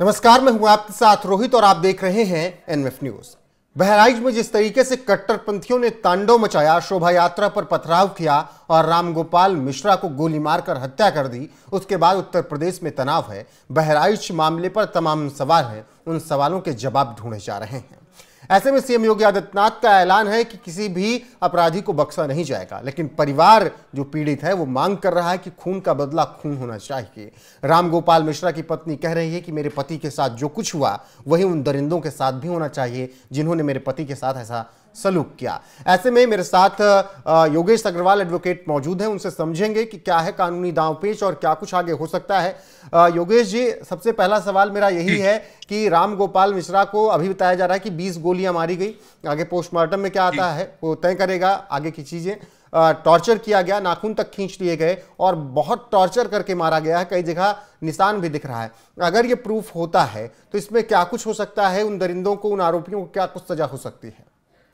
नमस्कार मैं हूं आपके साथ रोहित और आप देख रहे हैं एनएफ न्यूज बहराइच में जिस तरीके से कट्टरपंथियों ने तांडव मचाया शोभा यात्रा पर पथराव किया और रामगोपाल मिश्रा को गोली मारकर हत्या कर दी उसके बाद उत्तर प्रदेश में तनाव है बहराइच मामले पर तमाम सवाल हैं उन सवालों के जवाब ढूंढे जा रहे हैं ऐसे में सीएम योगी आदित्यनाथ का ऐलान है कि किसी भी अपराधी को बख्शा नहीं जाएगा लेकिन परिवार जो पीड़ित है वो मांग कर रहा है कि खून का बदला खून होना चाहिए रामगोपाल मिश्रा की पत्नी कह रही है कि मेरे पति के साथ जो कुछ हुआ वही उन दरिंदों के साथ भी होना चाहिए जिन्होंने मेरे पति के साथ ऐसा सलूक किया ऐसे में मेरे साथ योगेश अग्रवाल एडवोकेट मौजूद हैं उनसे समझेंगे कि क्या है कानूनी दाव पेश और क्या कुछ आगे हो सकता है योगेश जी सबसे पहला सवाल मेरा यही है कि राम गोपाल मिश्रा को अभी बताया जा रहा है कि बीस गोलियां मारी गई आगे पोस्टमार्टम में क्या आता है वो तय करेगा आगे की चीजें टॉर्चर किया गया नाखून तक खींच लिए गए और बहुत टॉर्चर करके मारा गया है कई जगह निशान भी दिख रहा है अगर ये प्रूफ होता है तो इसमें क्या कुछ हो सकता है उन दरिंदों को उन आरोपियों को क्या कुछ सजा हो सकती है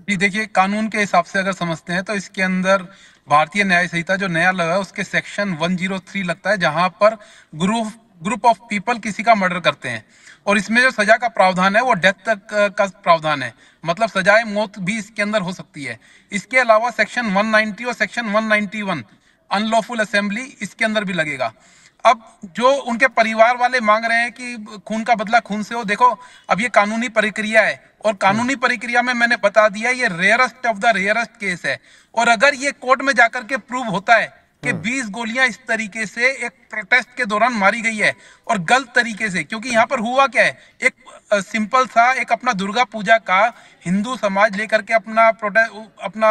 जी देखिए कानून के हिसाब से अगर समझते हैं तो इसके अंदर भारतीय न्याय संहिता जो नया लगा है उसके सेक्शन 103 लगता है जहां पर ग्रुप ग्रुप ऑफ पीपल किसी का मर्डर करते हैं और इसमें जो सजा का प्रावधान है वो डेथ तक का प्रावधान है मतलब सजाए मौत भी इसके अंदर हो सकती है इसके अलावा सेक्शन 190 और सेक्शन 191 अनलॉफुल असेंबली इसके अंदर भी लगेगा अब जो उनके परिवार वाले मांग रहे हैं कि खून का बदला खून से हो देखो अब ये कानूनी प्रक्रिया है और कानूनी प्रक्रिया में मैंने बता दिया ये rarest of the rarest case है और अगर ये कोर्ट में जाकर के प्रूव होता है कि 20 हाँ। गोलियां इस तरीके से एक प्रोटेस्ट के दौरान मारी गई है और गलत तरीके से क्योंकि यहाँ पर हुआ क्या है एक सिंपल सा एक अपना दुर्गा पूजा का हिंदू समाज लेकर के अपना प्रोटेस्ट अपना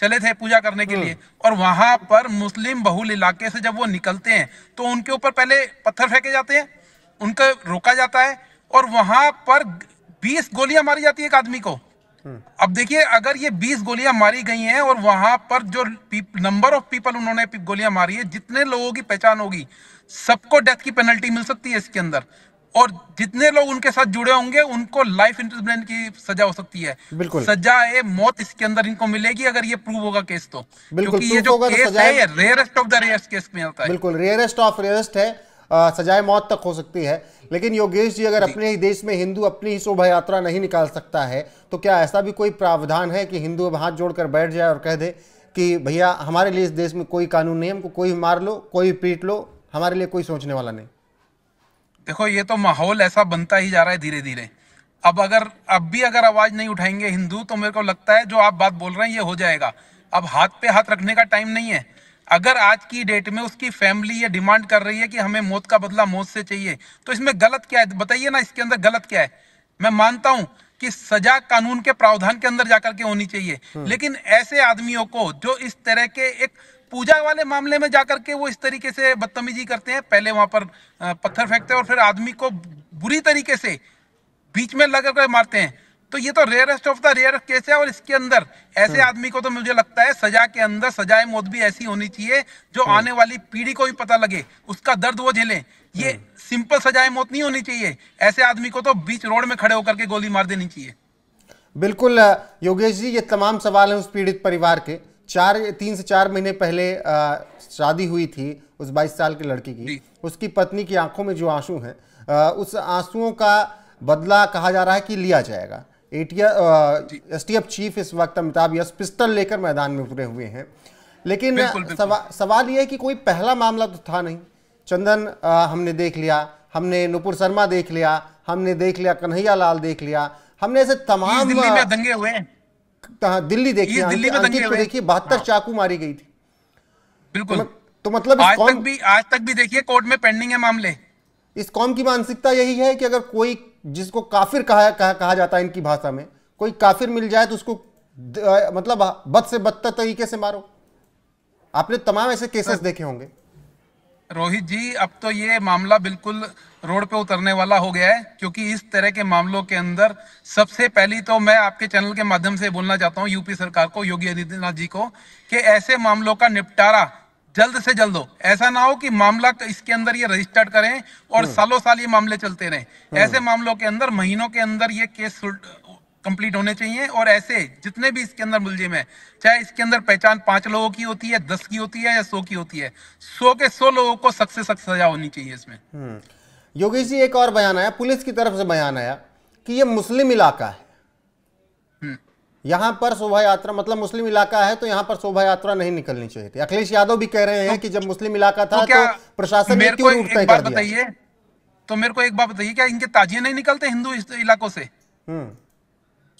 चले थे पूजा करने के लिए हाँ। और वहां पर मुस्लिम बहुल इलाके से जब वो निकलते हैं तो उनके ऊपर पहले पत्थर फेंके जाते हैं उनका रोका जाता है और वहां पर बीस गोलियां मारी जाती है एक आदमी को अब देखिए अगर ये 20 गोलियां मारी गई हैं और वहां पर जो नंबर ऑफ पीपल उन्होंने गोलियां मारी है जितने लोगों की पहचान होगी सबको डेथ की पेनल्टी मिल सकती है इसके अंदर और जितने लोग उनके साथ जुड़े होंगे उनको लाइफ इंटरमेंट की सजा हो सकती है बिल्कुल सजा है मौत इसके अंदर इनको मिलेगी अगर ये प्रूव होगा केस तो क्योंकि ये जो केस तो है rarest of the rarest case में आता है बिल्कुल रेयरेस्ट ऑफ रेयरेस्ट है सजाए मौत तक हो सकती है लेकिन योगेश जी अगर अपने ही देश में हिंदू अपनी ही शोभा यात्रा नहीं निकाल सकता है तो क्या ऐसा भी कोई प्रावधान है कि हिंदू अब हाथ जोड़कर बैठ जाए और कह दे कि भैया हमारे लिए इस देश में कोई कानून नहीं हमको कोई मार लो कोई पीट लो हमारे लिए कोई सोचने वाला नहीं देखो ये तो माहौल ऐसा बनता ही जा रहा है धीरे धीरे अब अगर अब भी अगर आवाज नहीं उठाएंगे हिंदू तो मेरे को लगता है जो आप बात बोल रहे हैं ये हो जाएगा अब हाथ पे हाथ रखने का टाइम नहीं है अगर आज की डेट में उसकी फैमिली ये डिमांड कर रही है कि हमें मौत का बदला मौत से चाहिए तो इसमें गलत क्या है बताइए ना इसके अंदर गलत क्या है मैं मानता हूं कि सजा कानून के प्रावधान के अंदर जाकर के होनी चाहिए हम्म। लेकिन ऐसे आदमियों को जो इस तरह के एक पूजा वाले मामले में जाकर के वो इस तरीके से बदतमीजी करते हैं पहले वहां पर पत्थर फेंकते हैं और फिर आदमी को बुरी तरीके से बीच में लगा कर मारते हैं तो ये तो rarest of the rare case है और इसके अंदर ऐसे हम्म। आदमी को तो मुझे लगता है सजा के अंदर सजाए मौत भी ऐसी होनी चाहिए जो हम्म। आने वाली पीढ़ी को भी पता लगे उसका दर्द वो झेले ये सिंपल हम्म। सजाए मौत नहीं होनी चाहिए ऐसे आदमी को तो बीच रोड में खड़े होकर के गोली मार देनी चाहिए बिल्कुल योगेश जी ये तमाम सवाल हैं उस पीड़ित परिवार के चार तीन से चार महीने पहले शादी हुई थी उस बाईस साल की लड़की की उसकी पत्नी की आंखों में जो आंसू है उस आंसुओं का बदला कहा जा रहा है कि लिया जाएगा एसटीएफ चीफ इस वक्त अमिताभ यश पिस्टल लेकर मैदान में उतरे हुए हैं लेकिन बिल्कुल, बिल्कुल। सवा, सवाल यह है कि कोई पहला मामला तो था नहीं चंदन आ, हमने देख लिया हमने नुपुर शर्मा देख लिया हमने देख लिया कन्हैया लाल देख लिया हमने ऐसे तमाम दिल्ली में दंगे हुए हैं हाँ, दिल्ली देखिए हाँ, अंकित को देखिए बहत्तर हाँ। चाकू मारी गई थी बिल्कुल तो, तो मतलब आज तक भी आज तक भी देखिए कोर्ट में पेंडिंग है मामले इस कौम की मानसिकता यही है कि अगर कोई जिसको काफिर कहा कहा, कहा जाता है इनकी भाषा में कोई काफिर मिल जाए तो उसको द, मतलब बद से बदतर तरीके से मारो आपने तमाम ऐसे केसेस देखे होंगे रोहित जी अब तो ये मामला बिल्कुल रोड पे उतरने वाला हो गया है क्योंकि इस तरह के मामलों के अंदर सबसे पहली तो मैं आपके चैनल के माध्यम से बोलना चाहता हूँ यूपी सरकार को योगी आदित्यनाथ जी को कि ऐसे मामलों का निपटारा जल्द से जल्द हो ऐसा ना हो कि मामला इसके अंदर ये रजिस्टर्ड करें और हम्म। सालों साल ये मामले चलते रहे हम्म। ऐसे मामलों के अंदर महीनों के अंदर ये केस कंप्लीट होने चाहिए और ऐसे जितने भी इसके अंदर मुलजिम है चाहे इसके अंदर पहचान पांच लोगों की होती है दस की होती है या सौ की होती है सौ के सौ लोगों को सख्त से सख्त सजा होनी चाहिए इसमें हम्म। योगेश जी एक और बयान आया पुलिस की तरफ से बयान आया कि ये मुस्लिम इलाका है यहाँ पर शोभा यात्रा मतलब मुस्लिम इलाका है तो यहाँ पर शोभा यात्रा नहीं निकलनी चाहिए थी अखिलेश यादव भी कह रहे हैं तो, कि जब मुस्लिम इलाका तो था तो, तो प्रशासन ने क्यों एक बात बताइए तो मेरे को एक बात बताइए क्या इनके ताजिए नहीं निकलते हिंदू इलाकों से हम्म।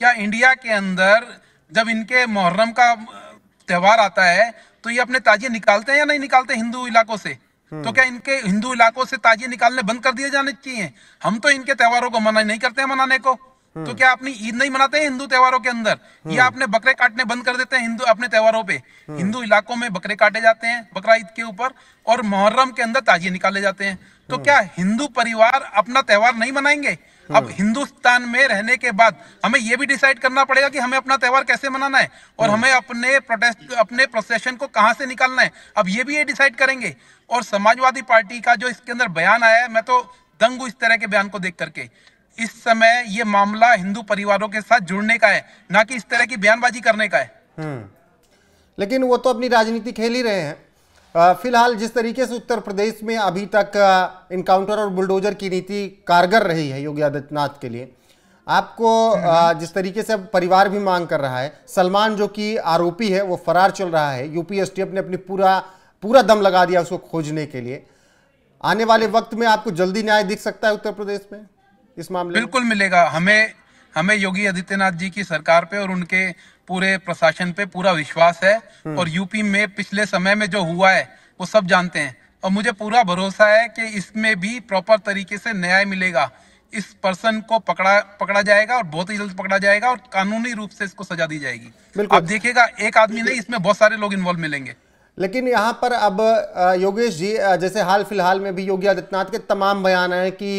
क्या इंडिया के अंदर जब इनके मुहर्रम का त्योहार आता है तो ये अपने ताजिए निकालते हैं या नहीं निकालते हिंदू इलाकों से हम्म। तो क्या इनके हिंदू इलाकों से ताजिए निकालने बंद कर दिए जाने चाहिए हम तो इनके त्योहारों को मना नहीं करते हैं मनाने को तो क्या आपने ईद नहीं मनाते हैं हिंदू त्योहारों के अंदर या हम्म। आपने बकरे काटने बंद कर देते हैं हिंदू अपने त्योहारों पे हम्म। हिंदू इलाकों में बकरे काटे जाते हैं बकरा ईद के ऊपर और मुहर्रम के अंदर ताजिए निकाले जाते हैं तो हम्म। क्या हिंदू परिवार अपना त्योहार नहीं मनाएंगे अब हिंदुस्तान में रहने के बाद हमें यह भी डिसाइड करना पड़ेगा कि हमें अपना त्यौहार कैसे मनाना है और हमें अपने प्रोटेस्ट अपने प्रोसेशन को कहां से निकालना है अब ये भी ये डिसाइड करेंगे और समाजवादी पार्टी का जो इसके अंदर बयान आया है मैं तो दंग इस तरह के बयान को देख करके इस समय ये मामला हिंदू परिवारों के साथ जुड़ने का है ना कि इस तरह की बयानबाजी करने का है हम्म। लेकिन वो तो अपनी राजनीति खेल ही रहे हैं फिलहाल जिस तरीके से उत्तर प्रदेश में अभी तक इनकाउंटर और बुलडोजर की नीति कारगर रही है योगी आदित्यनाथ के लिए आपको हम्म। जिस तरीके से अब परिवार भी मांग कर रहा है सलमान जो कि आरोपी है वो फरार चल रहा है यूपी ने अपनी पूरा पूरा दम लगा दिया उसको खोजने के लिए आने वाले वक्त में आपको जल्दी न्याय दिख सकता है उत्तर प्रदेश में इस मामले बिल्कुल मिलेगा हमें हमें योगी आदित्यनाथ जी की सरकार पे और उनके पूरे प्रशासन पे पूरा विश्वास है हम्म। और यूपी में पिछले समय में जो हुआ है वो सब जानते हैं और मुझे पूरा भरोसा है कि इसमें भी प्रॉपर तरीके से न्याय मिलेगा इस पर्सन को पकड़ा पकड़ा जाएगा और बहुत ही जल्द पकड़ा जाएगा और कानूनी रूप से इसको सजा दी जाएगी आप देखिएगा एक आदमी नहीं इसमें बहुत सारे लोग इन्वॉल्व मिलेंगे लेकिन यहाँ पर अब योगेश जी जैसे हाल फिलहाल में भी योगी आदित्यनाथ के तमाम बयान हैं कि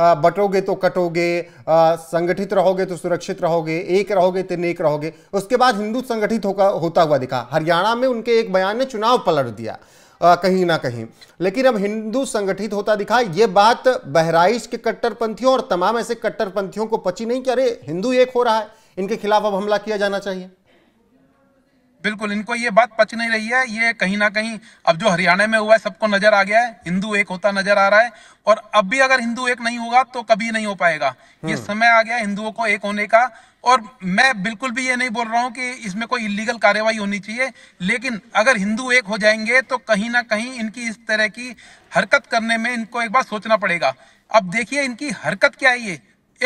बटोगे तो कटोगे संगठित रहोगे तो सुरक्षित रहोगे एक रहोगे तो नेक रहोगे उसके बाद हिंदू संगठित होकर होता हुआ दिखा हरियाणा में उनके एक बयान ने चुनाव पलट दिया आ, कहीं ना कहीं लेकिन अब हिंदू संगठित होता दिखा ये बात बहराइच के कट्टरपंथियों और तमाम ऐसे कट्टरपंथियों को पची नहीं कि अरे हिंदू एक हो रहा है इनके खिलाफ अब हमला किया जाना चाहिए बिल्कुल इनको ये बात पच नहीं रही है ये कहीं ना कहीं अब जो हरियाणा में हुआ है सबको नजर आ गया है हिंदू एक होता नजर आ रहा है और अब भी अगर हिंदू एक नहीं होगा तो कभी नहीं हो पाएगा ये हम्म। समय आ गया हिंदुओं को एक होने का और मैं बिल्कुल भी ये नहीं बोल रहा हूँ कि इसमें कोई इलीगल कार्यवाही होनी चाहिए लेकिन अगर हिंदू एक हो जाएंगे तो कहीं ना कहीं इनकी इस तरह की हरकत करने में इनको एक बार सोचना पड़ेगा अब देखिए इनकी हरकत क्या है ये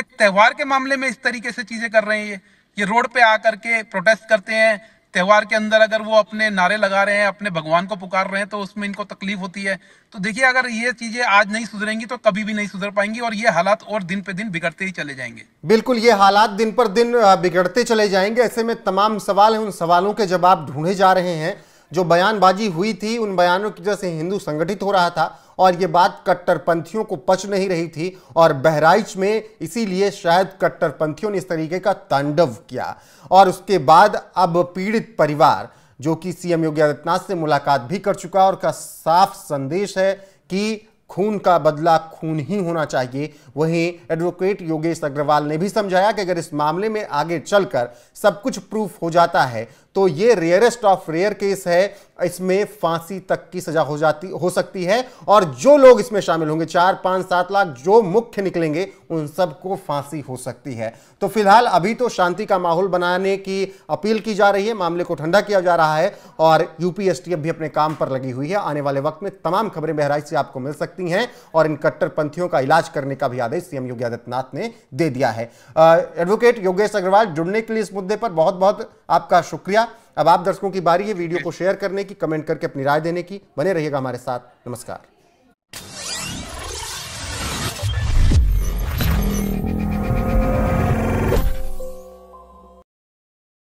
एक त्यौहार के मामले में इस तरीके से चीजें कर रहे हैं ये ये रोड पे आकर के प्रोटेस्ट करते हैं त्यौहार के अंदर अगर वो अपने नारे लगा रहे हैं अपने भगवान को पुकार रहे हैं तो उसमें इनको तकलीफ होती है तो देखिए अगर ये चीजें आज नहीं सुधरेंगी तो कभी भी नहीं सुधर पाएंगी और ये हालात और दिन पे दिन बिगड़ते ही चले जाएंगे बिल्कुल ये हालात दिन पर दिन बिगड़ते चले जाएंगे ऐसे में तमाम सवाल हैं उन सवालों के जवाब ढूंढे जा रहे हैं जो बयानबाजी हुई थी उन बयानों की वजह से हिंदू संगठित हो रहा था और ये बात कट्टरपंथियों को पच नहीं रही थी और बहराइच में इसीलिए शायद कट्टरपंथियों ने इस तरीके का तांडव किया और उसके बाद अब पीड़ित परिवार जो कि सीएम योगी आदित्यनाथ से मुलाकात भी कर चुका और का साफ संदेश है कि खून का बदला खून ही होना चाहिए वहीं एडवोकेट योगेश अग्रवाल ने भी समझाया कि अगर इस मामले में आगे चलकर सब कुछ प्रूफ हो जाता है तो ये रेयरेस्ट ऑफ रेयर केस है इसमें फांसी तक की सजा हो जाती हो सकती है और जो लोग इसमें शामिल होंगे चार पांच सात लाख जो मुख्य निकलेंगे उन सबको फांसी हो सकती है तो फिलहाल अभी तो शांति का माहौल बनाने की अपील की जा रही है मामले को ठंडा किया जा रहा है और यूपीएसटीएफ भी अपने काम पर लगी हुई है आने वाले वक्त में तमाम खबरें बहराइच से आपको मिल सकती हैं और इन कट्टरपंथियों का इलाज करने का भी आदेश सीएम योगी आदित्यनाथ ने दे दिया है एडवोकेट योगेश अग्रवाल जुड़ने के लिए इस मुद्दे पर बहुत बहुत आपका शुक्रिया दिया अब आप दर्शकों की बारी है वीडियो को शेयर करने की कमेंट करके अपनी राय देने की बने रहिएगा हमारे साथ नमस्कार